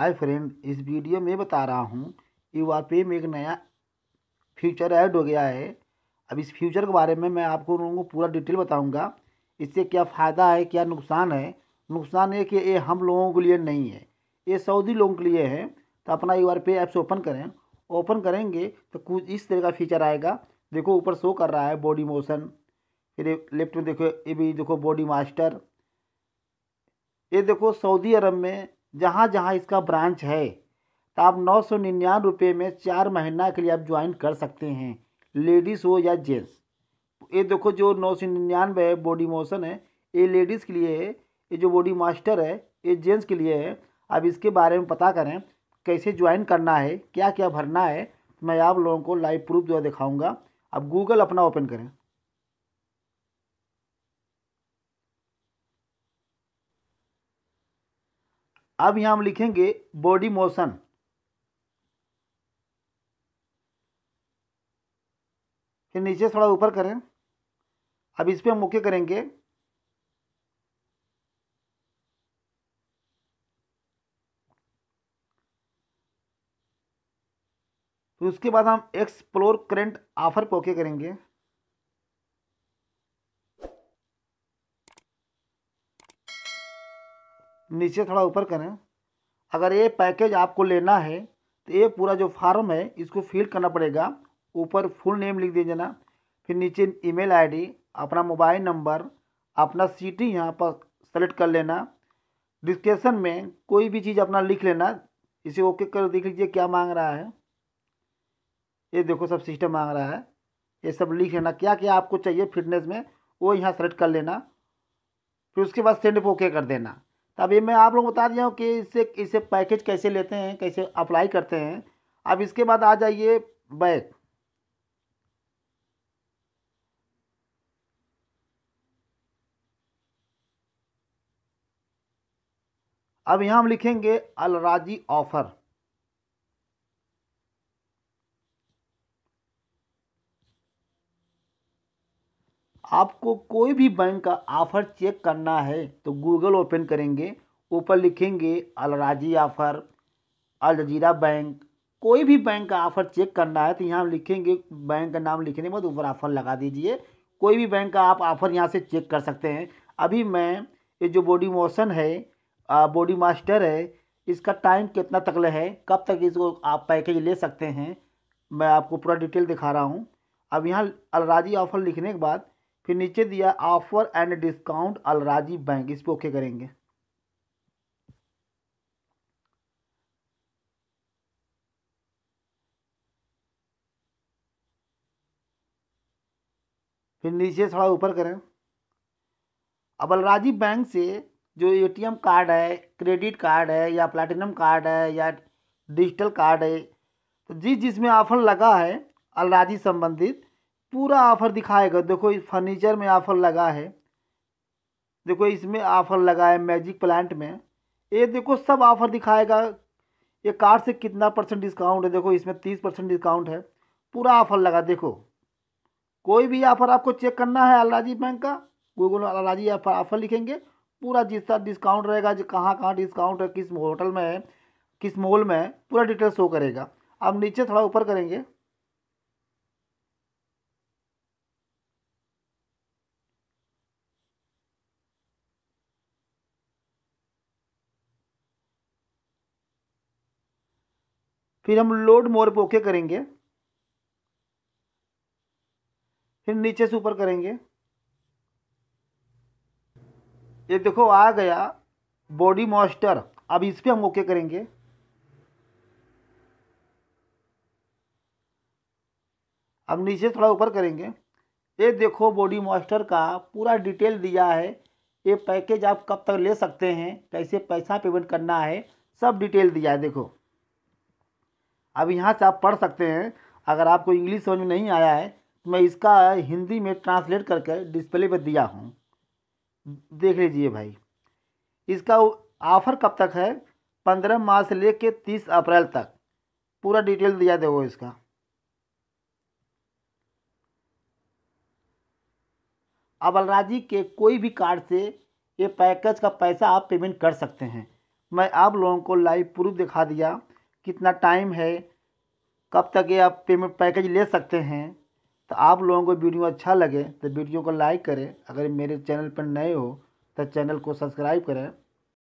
hi friend इस video में बता रहा हूँ यूआर पे में एक नया फ्यूचर ऐड हो गया है अब इस फ्यूचर के बारे में मैं आपको लोगों को पूरा डिटेल बताऊँगा इससे क्या फ़ायदा है क्या नुकसान है नुकसान ये कि ये हम लोगों के लिए नहीं है ये सऊदी लोगों के लिए है तो अपना U R pay apps open करें ओपन करेंगे तो कुछ इस तरह का फीचर आएगा देखो ऊपर शो कर रहा है बॉडी मोशन फिर लेफ्ट में देखो ये भी देखो बॉडी मास्टर ये देखो सऊदी अरब में जहाँ जहाँ इसका ब्रांच है तो आप नौ सौ निन्यानवे रुपये में चार महीना के लिए आप ज्वाइन कर सकते हैं लेडीज़ हो या जेंट्स ये देखो जो नौ सौ निन्यानवे है बॉडी मोशन है ये लेडीज़ के लिए है ये जो बॉडी मास्टर है ये जेंट्स के लिए है अब इसके बारे में पता करें कैसे ज्वाइन करना है क्या क्या भरना है मैं आप लोगों को लाइव प्रूफ जो दिखाऊंगा आप गूगल अपना ओपन करें अब यहां हम लिखेंगे बॉडी मोशन फिर नीचे थोड़ा ऊपर करें अब इस पर हम ओके करेंगे फिर उसके बाद हम एक्सप्लोर करंट ऑफर पोके करेंगे नीचे थोड़ा ऊपर करें अगर ये पैकेज आपको लेना है तो ये पूरा जो फार्म है इसको फिल करना पड़ेगा ऊपर फुल नेम लिख दीजिए ना फिर नीचे ईमेल आईडी अपना मोबाइल नंबर अपना सिटी यहाँ पर सेलेक्ट कर लेना डिस्क्रिप्शन में कोई भी चीज़ अपना लिख लेना इसे ओके कर देख लीजिए क्या मांग रहा है ये देखो सब सिस्टम मांग रहा है ये सब लिख लेना क्या क्या आपको चाहिए फिटनेस में वो यहाँ सेलेक्ट कर लेना फिर उसके बाद सेंड ओके कर देना तो अभी अब ये मैं आप लोग बता दिया हूँ कि इससे इसे पैकेज कैसे लेते हैं कैसे अप्लाई करते हैं अब इसके बाद आ जाइए बैग अब यहाँ हम लिखेंगे अलराजी ऑफ़र आपको कोई भी बैंक का ऑफर चेक करना है तो गूगल ओपन करेंगे ऊपर लिखेंगे अलराजी ऑफ़र अल जजीरा बैंक कोई भी बैंक का ऑफ़र चेक करना है तो यहाँ लिखेंगे बैंक का नाम लिखने के बाद ऊपर ऑफ़र लगा दीजिए कोई भी बैंक का आप ऑफ़र यहाँ से चेक कर सकते हैं अभी मैं ये जो बॉडी मोशन है बॉडी मास्टर है इसका टाइम कितना तक है कब तक इसको आप पैकेज ले सकते हैं मैं आपको पूरा डिटेल दिखा रहा हूँ अब यहाँ अलराजी ऑफ़र लिखने के बाद फिर नीचे दिया offer and discount Al Rajhi bank पर ओके करेंगे फिर नीचे थोड़ा ऊपर करें अब अलराजी बैंक से जो एटीएम कार्ड है क्रेडिट कार्ड है या प्लैटिनम कार्ड है या डिजिटल कार्ड है तो जिस जिसमें ऑफर लगा है अलराजी संबंधित पूरा ऑफ़र दिखाएगा देखो इस फर्नीचर में ऑफ़र लगा है देखो इसमें ऑफ़र लगा है मैजिक प्लांट में ये देखो सब ऑफ़र दिखाएगा ये कार्ड से कितना परसेंट डिस्काउंट है देखो इसमें तीस परसेंट डिस्काउंट है पूरा ऑफ़र लगा देखो कोई भी ऑफ़र आपको चेक करना है अलाजी बैंक का गूगल अलाजी ऑफ़र लिखेंगे पूरा जिसका डिस्काउंट रहेगा जो कहाँ कहाँ डिस्काउंट है किस होटल में है किस मॉल में है पूरा डिटेल शो करेगा आप नीचे थोड़ा ऊपर करेंगे फिर हम लोड मोर पे ओके करेंगे फिर नीचे से ऊपर करेंगे ये देखो आ गया बॉडी मॉइस्चर अब इस पर हम ओके करेंगे अब नीचे थोड़ा ऊपर करेंगे ये देखो बॉडी मॉइस्चर का पूरा डिटेल दिया है ये पैकेज आप कब तक ले सकते हैं कैसे पैसा पेमेंट करना है सब डिटेल दिया है देखो अब यहाँ से आप पढ़ सकते हैं अगर आपको इंग्लिश समझ में नहीं आया है तो मैं इसका हिंदी में ट्रांसलेट करके डिस्प्ले पर दिया हूँ देख लीजिए भाई इसका ऑफ़र कब तक है पंद्रह मार्च से ले कर तीस अप्रैल तक पूरा डिटेल दिया देगा इसका अब अलराजी के कोई भी कार्ड से ये पैकेज का पैसा आप पेमेंट कर सकते हैं मैं आप लोगों को लाइव प्रूफ दिखा दिया कितना टाइम है कब तक ये आप पेमेंट पैकेज ले सकते हैं तो आप लोगों को वीडियो अच्छा लगे तो वीडियो को लाइक करें अगर मेरे चैनल पर नए हो तो चैनल को सब्सक्राइब करें